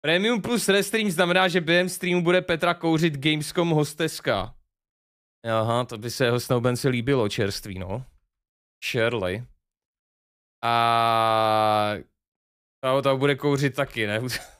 Premium plus restream znamená, že během streamu bude Petra kouřit Gamescom hosteska. Aha, to by se jeho snoubenci líbilo, čerství, no. Shirley. A... A to bude kouřit taky, ne?